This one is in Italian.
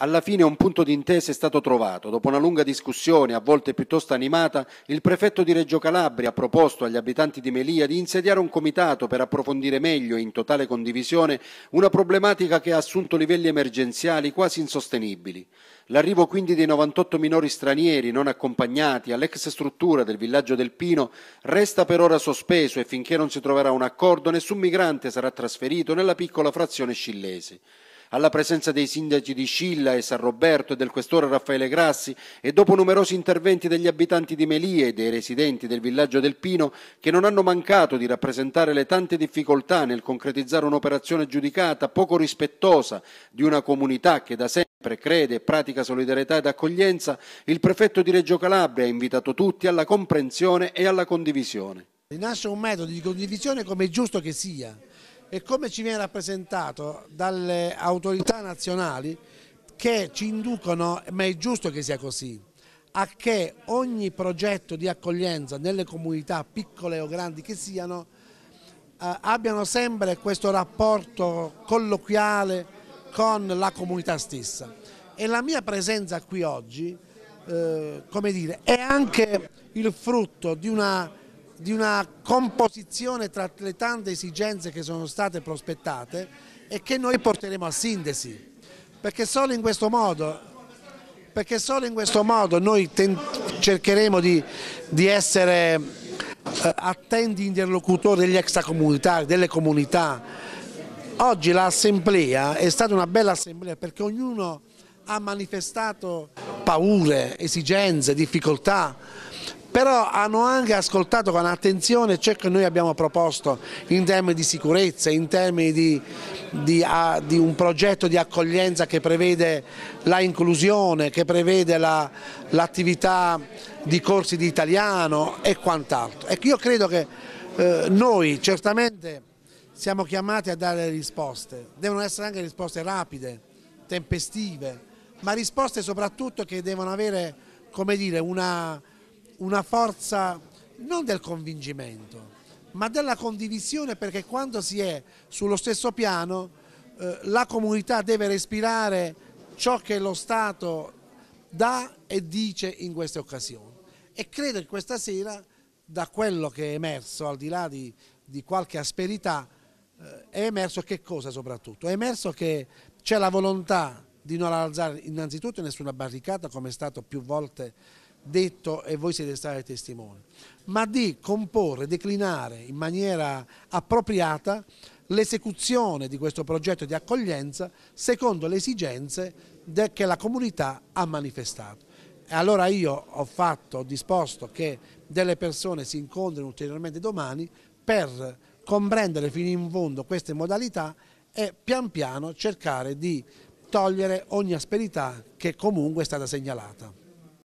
Alla fine un punto d'intesa è stato trovato. Dopo una lunga discussione, a volte piuttosto animata, il prefetto di Reggio Calabria ha proposto agli abitanti di Melia di insediare un comitato per approfondire meglio e in totale condivisione una problematica che ha assunto livelli emergenziali quasi insostenibili. L'arrivo quindi dei 98 minori stranieri non accompagnati all'ex struttura del villaggio del Pino resta per ora sospeso e finché non si troverà un accordo nessun migrante sarà trasferito nella piccola frazione scillese alla presenza dei sindaci di Scilla e San Roberto e del questore Raffaele Grassi e dopo numerosi interventi degli abitanti di Melie e dei residenti del villaggio del Pino che non hanno mancato di rappresentare le tante difficoltà nel concretizzare un'operazione giudicata poco rispettosa di una comunità che da sempre crede e pratica solidarietà ed accoglienza, il prefetto di Reggio Calabria ha invitato tutti alla comprensione e alla condivisione. Nasce un metodo di condivisione come è giusto che sia e come ci viene rappresentato dalle autorità nazionali che ci inducono, ma è giusto che sia così, a che ogni progetto di accoglienza nelle comunità piccole o grandi che siano eh, abbiano sempre questo rapporto colloquiale con la comunità stessa e la mia presenza qui oggi eh, come dire, è anche il frutto di una di una composizione tra le tante esigenze che sono state prospettate e che noi porteremo a sintesi, perché solo in questo modo, in questo modo noi cercheremo di, di essere eh, attenti interlocutori degli extracomunitari, delle comunità. Oggi l'assemblea è stata una bella assemblea perché ognuno ha manifestato paure, esigenze, difficoltà, però hanno anche ascoltato con attenzione ciò che noi abbiamo proposto in termini di sicurezza, in termini di, di, a, di un progetto di accoglienza che prevede la inclusione, che prevede l'attività la, di corsi di italiano e quant'altro. Ecco, io credo che eh, noi certamente siamo chiamati a dare risposte, devono essere anche risposte rapide, tempestive, ma risposte soprattutto che devono avere come dire, una, una forza non del convincimento ma della condivisione perché quando si è sullo stesso piano eh, la comunità deve respirare ciò che lo Stato dà e dice in queste occasioni e credo che questa sera da quello che è emerso al di là di, di qualche asperità eh, è emerso che cosa soprattutto? È emerso che c'è la volontà di non alzare innanzitutto nessuna barricata come è stato più volte detto e voi siete stati testimoni, ma di comporre, declinare in maniera appropriata l'esecuzione di questo progetto di accoglienza secondo le esigenze che la comunità ha manifestato. E allora io ho fatto, ho disposto che delle persone si incontrino ulteriormente domani per comprendere fino in fondo queste modalità e pian piano cercare di togliere ogni asperità che comunque è stata segnalata.